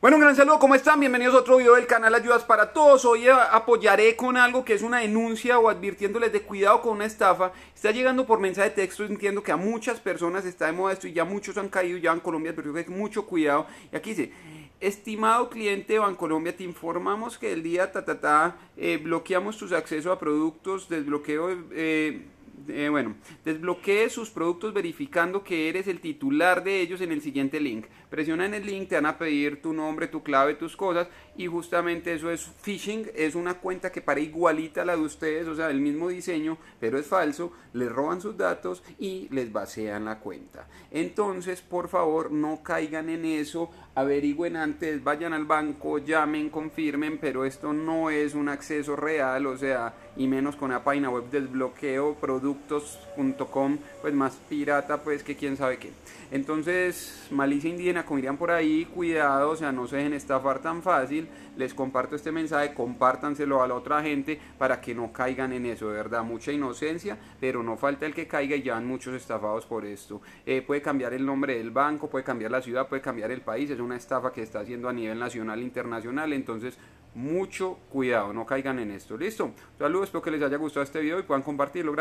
Bueno, un gran saludo, ¿cómo están? Bienvenidos a otro video del canal Ayudas para Todos. Hoy apoyaré con algo que es una denuncia o advirtiéndoles de cuidado con una estafa. Está llegando por mensaje de texto, entiendo que a muchas personas está de moda esto y ya muchos han caído ya en Colombia, pero yo que mucho cuidado. Y aquí dice, estimado cliente de Colombia te informamos que el día ta, ta, ta eh, bloqueamos tus accesos a productos, desbloqueo... Eh, eh, bueno, desbloquee sus productos verificando que eres el titular de ellos en el siguiente link. Presiona en el link, te van a pedir tu nombre, tu clave, tus cosas. Y justamente eso es phishing. Es una cuenta que para igualita la de ustedes, o sea, el mismo diseño, pero es falso. Les roban sus datos y les vacían la cuenta. Entonces, por favor, no caigan en eso. Averigüen antes, vayan al banco, llamen, confirmen. Pero esto no es un acceso real, o sea, y menos con una página web desbloqueo producto productos.com, pues más pirata, pues que quién sabe qué. Entonces, malicia indígena, como irían por ahí, cuidado, o sea, no se dejen estafar tan fácil. Les comparto este mensaje, compártanselo a la otra gente para que no caigan en eso, de verdad, mucha inocencia, pero no falta el que caiga y ya han muchos estafados por esto. Eh, puede cambiar el nombre del banco, puede cambiar la ciudad, puede cambiar el país, es una estafa que está haciendo a nivel nacional e internacional, entonces mucho cuidado, no caigan en esto. Listo, saludos, espero que les haya gustado este video y puedan compartirlo. Gracias.